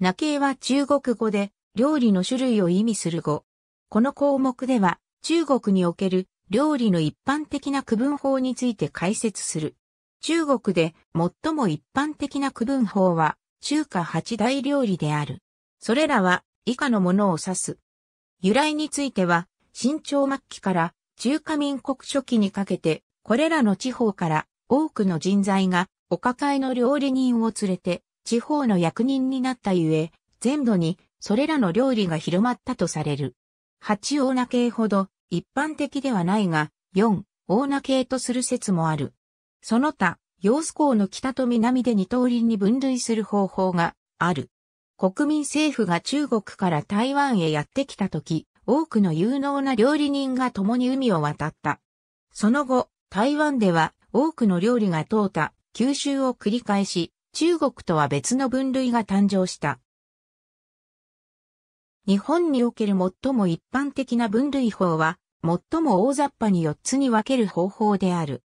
な形は中国語で料理の種類を意味する語。この項目では中国における料理の一般的な区分法について解説する。中国で最も一般的な区分法は中華八大料理である。それらは以下のものを指す。由来については、清朝末期から中華民国初期にかけて、これらの地方から多くの人材がお抱えの料理人を連れて地方の役人になったゆえ、全土にそれらの料理が広まったとされる。八オな系ほど一般的ではないが、四オーナ系とする説もある。その他、洋子港の北と南で二通りに分類する方法がある。国民政府が中国から台湾へやってきた時、多くの有能な料理人が共に海を渡った。その後、台湾では多くの料理が通った、吸収を繰り返し、中国とは別の分類が誕生した。日本における最も一般的な分類法は、最も大雑把に4つに分ける方法である。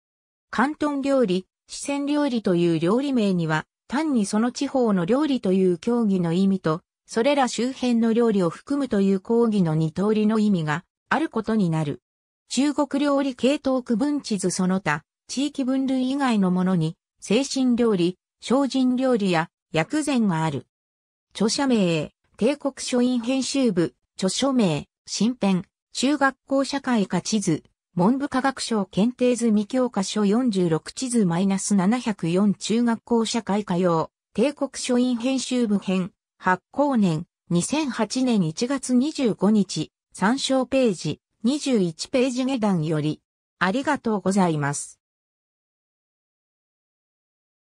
広東料理、四川料理という料理名には、単にその地方の料理という競技の意味と、それら周辺の料理を含むという講義の二通りの意味があることになる。中国料理系統区分地図その他、地域分類以外のものに、精神料理、精進料理や薬膳がある。著者名、帝国書院編集部、著書名、新編、中学校社会科地図、文部科学省検定済み教科書46地図 -704 中学校社会科用、帝国書院編集部編、発行年、2008年1月25日、参照ページ、21ページ下段より、ありがとうございます。